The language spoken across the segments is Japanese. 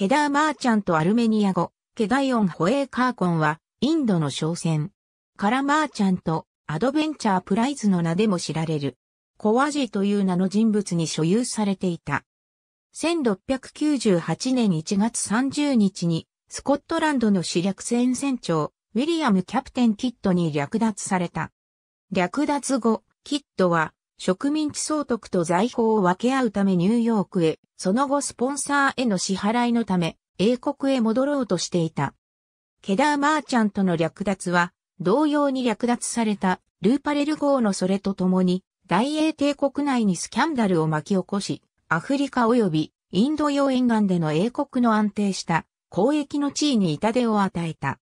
ケダーマーチャントアルメニア語、ケダイオンホエーカーコンは、インドの商船。カラマーチャント、アドベンチャープライズの名でも知られる。コワジという名の人物に所有されていた。1698年1月30日に、スコットランドの主略船船長、ウィリアム・キャプテン・キッドに略奪された。略奪後、キットは植民地総督と財宝を分け合うためニューヨークへ、その後スポンサーへの支払いのため、英国へ戻ろうとしていた。ケダー・マーチャントの略奪は、同様に略奪されたルーパレル号のそれとともに、大英帝国内にスキャンダルを巻き起こし、アフリカ及びインド洋沿岸での英国の安定した交易の地位に痛手を与えた。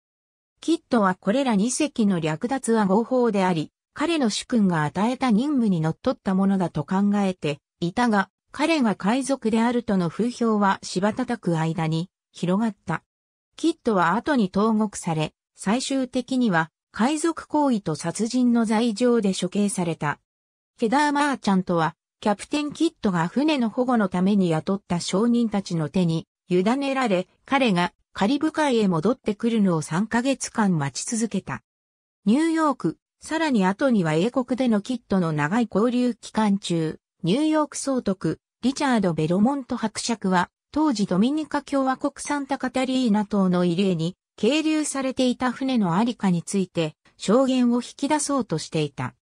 キッドはこれら2隻の略奪は合法であり、彼の主君が与えた任務に則ったものだと考えていたが、彼が海賊であるとの風評は柴叩く間に広がった。キッドは後に投獄され、最終的には海賊行為と殺人の罪状で処刑された。ケダーマーちゃんとは、キャプテンキッドが船の保護のために雇った商人たちの手に委ねられ、彼がカリブ海へ戻ってくるのを3ヶ月間待ち続けた。ニューヨーク、さらに後には英国でのキットの長い交流期間中、ニューヨーク総督、リチャード・ベロモント伯爵は、当時ドミニカ共和国サンタカタリーナ島の異例に、係留されていた船のありかについて、証言を引き出そうとしていた。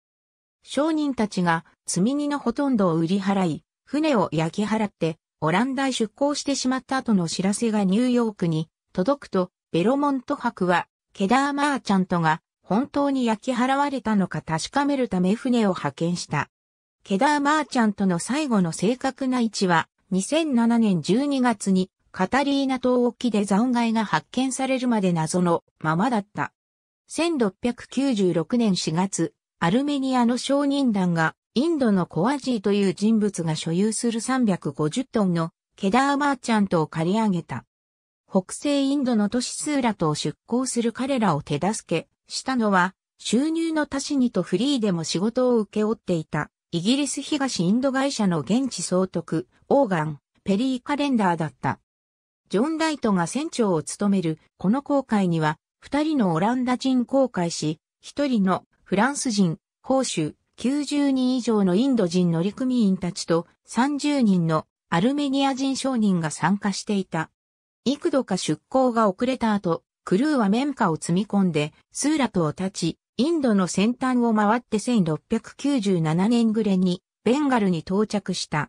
商人たちが、積み荷のほとんどを売り払い、船を焼き払って、オランダへ出港してしまった後の知らせがニューヨークに届くと、ベロモント博は、ケダー・マーチャントが本当に焼き払われたのか確かめるため船を派遣した。ケダーマーチャントの最後の正確な位置は、2007年12月にカタリーナ島沖で残骸が発見されるまで謎のままだった。1696年4月、アルメニアの商人団がインドのコアジーという人物が所有する350トンのケダーマーチャントを借り上げた。北西インドの都市スーラトを出港する彼らを手助け、したのは、収入の足しにとフリーでも仕事を受け負っていた、イギリス東インド会社の現地総督、オーガン、ペリーカレンダーだった。ジョン・ライトが船長を務めるこの航海には、二人のオランダ人航海士、一人のフランス人、報酬90人以上のインド人乗組員たちと30人のアルメニア人商人が参加していた。幾度か出港が遅れた後、クルーは綿花を積み込んで、スーラトを立ち、インドの先端を回って1697年暮れに、ベンガルに到着した。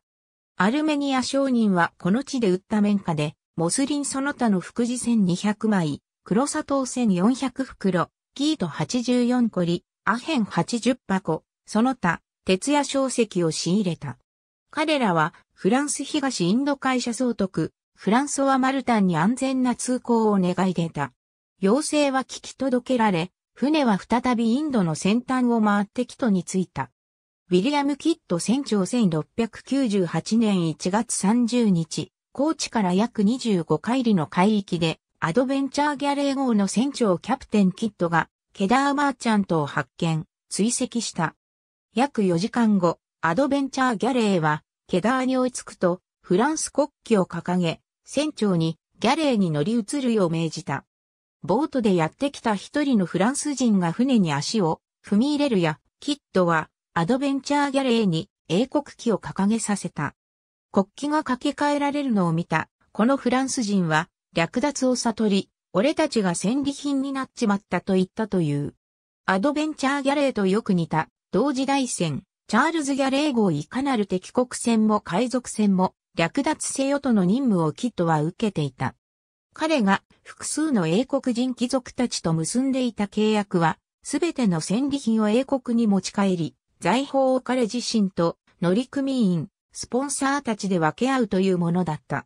アルメニア商人はこの地で売った綿花で、モスリンその他の福次1200枚、黒砂糖1400袋、ギート84コリ、アヘン80箱、その他、鉄や小石を仕入れた。彼らは、フランス東インド会社総督、フランソワ・マルタンに安全な通行を願い出た。要請は聞き届けられ、船は再びインドの先端を回ってキトに着いた。ウィリアム・キッド船長1698年1月30日、高知から約25海里の海域で、アドベンチャーギャレー号の船長キャプテンキッドが、ケダーマーチャントを発見、追跡した。約4時間後、アドベンチャーギャレーは、ケダーに追いつくと、フランス国旗を掲げ、船長にギャレーに乗り移るよう命じた。ボートでやってきた一人のフランス人が船に足を踏み入れるや、キッドはアドベンチャーギャレーに英国旗を掲げさせた。国旗が掛け替えられるのを見た、このフランス人は略奪を悟り、俺たちが戦利品になっちまったと言ったという。アドベンチャーギャレーとよく似た、同時代戦、チャールズ・ギャレー号いかなる敵国船も海賊船も略奪せよとの任務をキッドは受けていた。彼が複数の英国人貴族たちと結んでいた契約は、すべての戦利品を英国に持ち帰り、財宝を彼自身と乗組員、スポンサーたちで分け合うというものだった。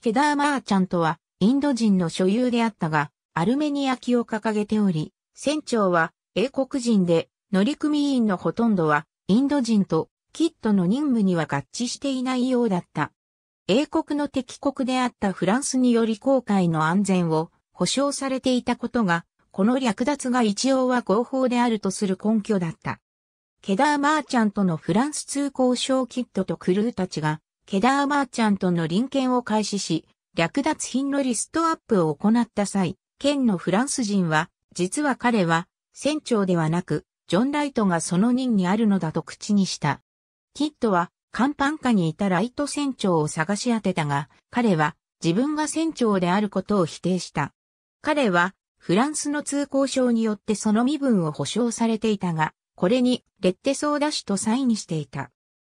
ケダーマーちゃんとはインド人の所有であったが、アルメニア機を掲げており、船長は英国人で乗組員のほとんどはインド人とキットの任務には合致していないようだった。英国の敵国であったフランスにより航海の安全を保障されていたことが、この略奪が一応は合法であるとする根拠だった。ケダーマーチャントのフランス通行証キットとクルーたちが、ケダーマーチャントの臨検を開始し、略奪品のリストアップを行った際、県のフランス人は、実は彼は、船長ではなく、ジョン・ライトがその任にあるのだと口にした。キットは、甲板下にいたライト船長を探し当てたが、彼は自分が船長であることを否定した。彼はフランスの通行証によってその身分を保証されていたが、これにレッテソーダ氏とサインしていた。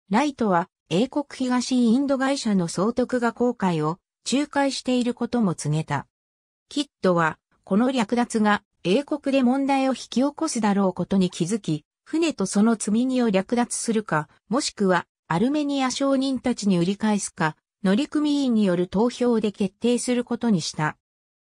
ライトは英国東インド会社の総督が航海を仲介していることも告げた。キッドはこの略奪が英国で問題を引き起こすだろうことに気づき、船とその積み荷を略奪するか、もしくはアルメニア商人たちに売り返すか、乗組員による投票で決定することにした。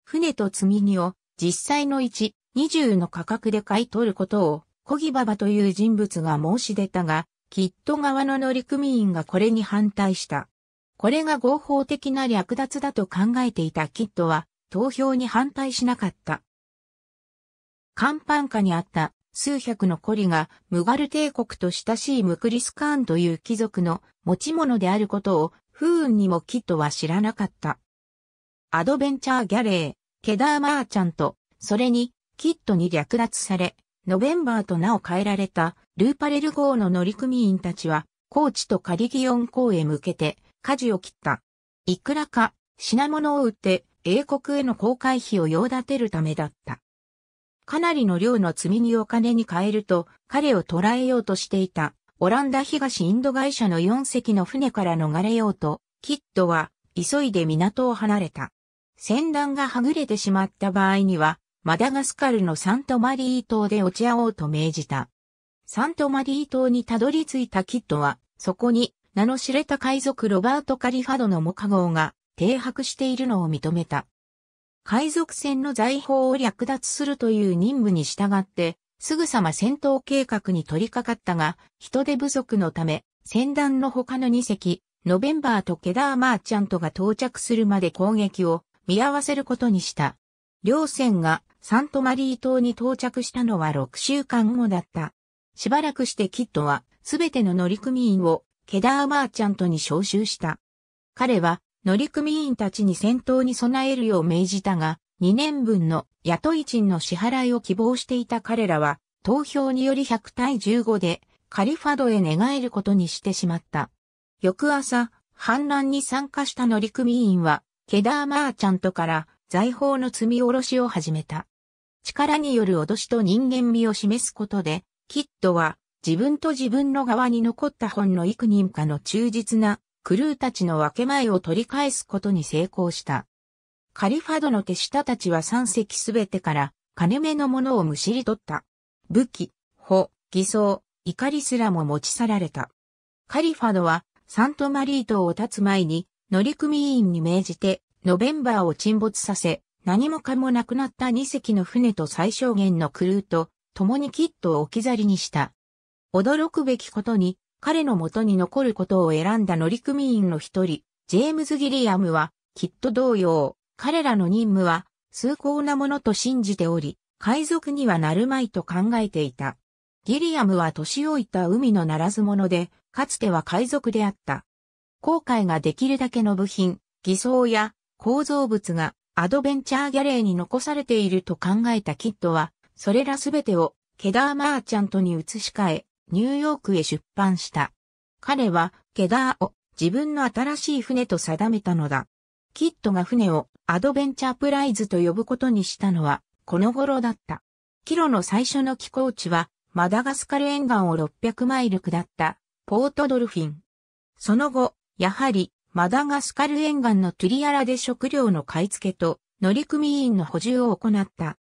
船と積み荷を実際の1、20の価格で買い取ることを、コギババという人物が申し出たが、キット側の乗組員がこれに反対した。これが合法的な略奪だと考えていたキットは、投票に反対しなかった。甲板下にあった数百のコリがムガル帝国と親しいムクリスカーンという貴族の持ち物であることを不運にもキットは知らなかった。アドベンチャーギャレー、ケダーマーちゃんと、それにキットに略奪され、ノベンバーと名を変えられたルーパレル号の乗組員たちは、高知とカリギオン港へ向けて舵を切った。いくらか品物を売って英国への公開費を用立てるためだった。かなりの量の積み荷を金に変えると、彼を捕らえようとしていた。オランダ東インド会社の4隻の船から逃れようと、キッドは急いで港を離れた。船団がはぐれてしまった場合には、マダガスカルのサントマリー島で落ち合おうと命じた。サントマリー島にたどり着いたキッドは、そこに名の知れた海賊ロバート・カリファドのモカ号が停泊しているのを認めた。海賊船の財宝を略奪するという任務に従って、すぐさま戦闘計画に取り掛かったが、人手不足のため、船団の他の2隻、ノベンバーとケダーマーチャントが到着するまで攻撃を見合わせることにした。両船がサントマリー島に到着したのは6週間後だった。しばらくしてキッドはすべての乗組員をケダーマーチャントに招集した。彼は乗組員たちに戦闘に備えるよう命じたが、2年分の雇い賃の支払いを希望していた彼らは、投票により100対15でカリファドへ寝返ることにしてしまった。翌朝、反乱に参加した乗組員は、ケダーマーチャントから財宝の積み下ろしを始めた。力による脅しと人間味を示すことで、キッドは自分と自分の側に残った本の幾人かの忠実なクルーたちの分け前を取り返すことに成功した。カリファドの手下たちは三隻すべてから金目のものをむしり取った。武器、砲、偽装、怒りすらも持ち去られた。カリファドはサントマリー島を立つ前に乗組員に命じてノベンバーを沈没させ、何もかもなくなった二隻の船と最小限のクルーと共にキットを置き去りにした。驚くべきことに彼の元に残ることを選んだ乗組員の一人、ジェームズ・ギリアムは、きっと同様、彼らの任務は、崇高なものと信じており、海賊にはなるまいと考えていた。ギリアムは年老いた海のならず者で、かつては海賊であった。航海ができるだけの部品、偽装や構造物がアドベンチャーギャレーに残されていると考えたキッドは、それらすべてをケダーマーチャントに移し替え、ニューヨークへ出版した。彼は、ケダーを自分の新しい船と定めたのだ。キッドが船をアドベンチャープライズと呼ぶことにしたのは、この頃だった。キロの最初の寄港地は、マダガスカル沿岸を600マイル下った、ポートドルフィン。その後、やはり、マダガスカル沿岸のトゥリアラで食料の買い付けと、乗組員の補充を行った。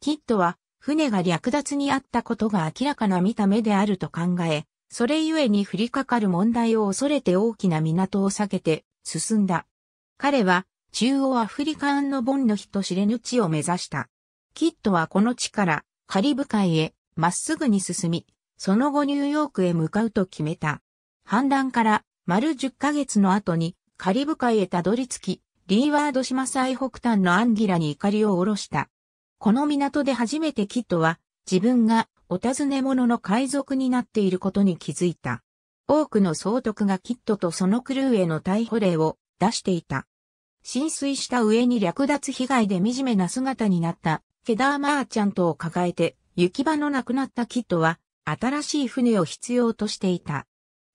キッドは、船が略奪にあったことが明らかな見た目であると考え、それゆえに降りかかる問題を恐れて大きな港を避けて進んだ。彼は中央アフリカンのボンの日と知れぬ地を目指した。キッドはこの地からカリブ海へまっすぐに進み、その後ニューヨークへ向かうと決めた。反乱から丸10ヶ月の後にカリブ海へたどり着き、リーワード島最北端のアンギラに怒りを下ろした。この港で初めてキッドは自分がお尋ね者の海賊になっていることに気づいた。多くの総督がキッドとそのクルーへの逮捕令を出していた。浸水した上に略奪被害で惨めな姿になったケダーマーチャントを抱えて行き場のなくなったキッドは新しい船を必要としていた。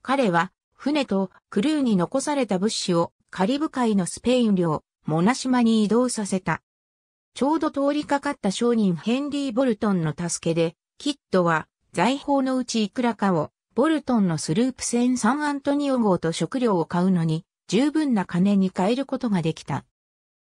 彼は船とクルーに残された物資をカリブ海のスペイン領モナ島に移動させた。ちょうど通りかかった商人ヘンリー・ボルトンの助けで、キッドは財宝のうちいくらかを、ボルトンのスループ船サンアントニオ号と食料を買うのに、十分な金に変えることができた。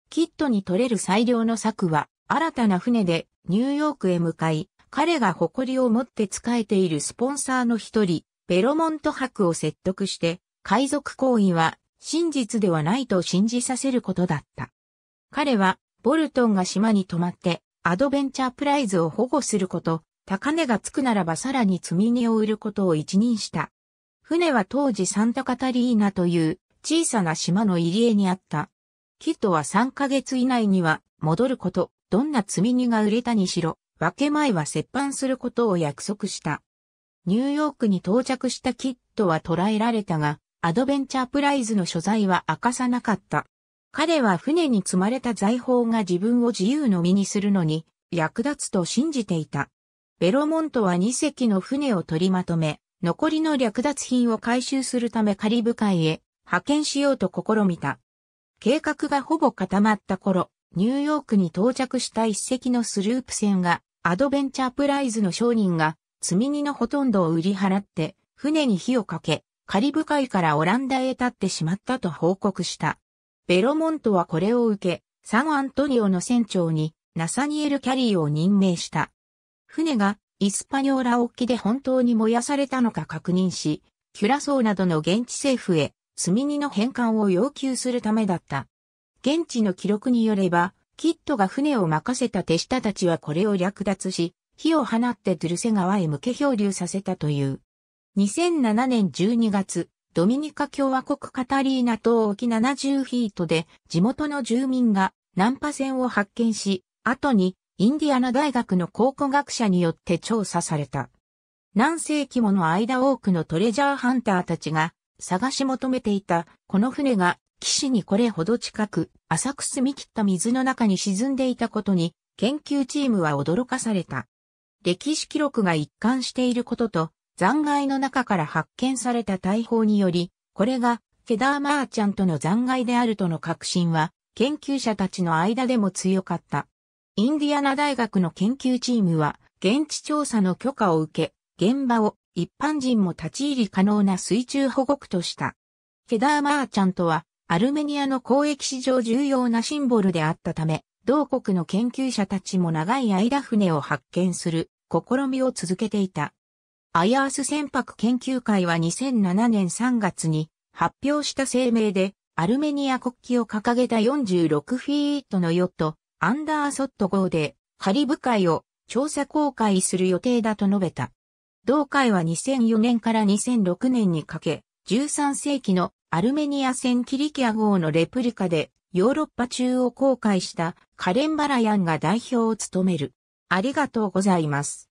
キッドに取れる最良の策は、新たな船でニューヨークへ向かい、彼が誇りを持って仕えているスポンサーの一人、ベロモント博を説得して、海賊行為は真実ではないと信じさせることだった。彼はボルトンが島に泊まって、アドベンチャープライズを保護すること、高値がつくならばさらに積み荷を売ることを一任した。船は当時サンタカタリーナという小さな島の入り江にあった。キットは3ヶ月以内には戻ること、どんな積み荷が売れたにしろ、分け前は折半することを約束した。ニューヨークに到着したキットは捕らえられたが、アドベンチャープライズの所在は明かさなかった。彼は船に積まれた財宝が自分を自由の身にするのに役立つと信じていた。ベロモントは2隻の船を取りまとめ、残りの略奪品を回収するためカリブ海へ派遣しようと試みた。計画がほぼ固まった頃、ニューヨークに到着した1隻のスループ船が、アドベンチャープライズの商人が、積み荷のほとんどを売り払って、船に火をかけ、カリブ海からオランダへ立ってしまったと報告した。ベロモントはこれを受け、サンアントニオの船長にナサニエル・キャリーを任命した。船がイスパニョーラ沖で本当に燃やされたのか確認し、キュラソーなどの現地政府へ積荷の返還を要求するためだった。現地の記録によれば、キットが船を任せた手下たちはこれを略奪し、火を放ってドゥルセ川へ向け漂流させたという。2007年12月、ドミニカ共和国カタリーナ島沖70フィートで地元の住民がナンパ船を発見し、後にインディアナ大学の考古学者によって調査された。何世紀もの間多くのトレジャーハンターたちが探し求めていたこの船が岸にこれほど近く浅く澄み切った水の中に沈んでいたことに研究チームは驚かされた。歴史記録が一貫していることと残骸の中から発見された大砲により、これがフェダーマーちゃんとの残骸であるとの確信は、研究者たちの間でも強かった。インディアナ大学の研究チームは、現地調査の許可を受け、現場を一般人も立ち入り可能な水中保護区とした。フェダーマーちゃんとは、アルメニアの交易史上重要なシンボルであったため、同国の研究者たちも長い間船を発見する試みを続けていた。アイアース船舶研究会は2007年3月に発表した声明で、アルメニア国旗を掲げた46フィートのヨット、アンダーソット号で、カリブ海を調査公開する予定だと述べた。同会は2004年から2006年にかけ、13世紀のアルメニア船キリキア号のレプリカで、ヨーロッパ中を公開したカレン・バラヤンが代表を務める。ありがとうございます。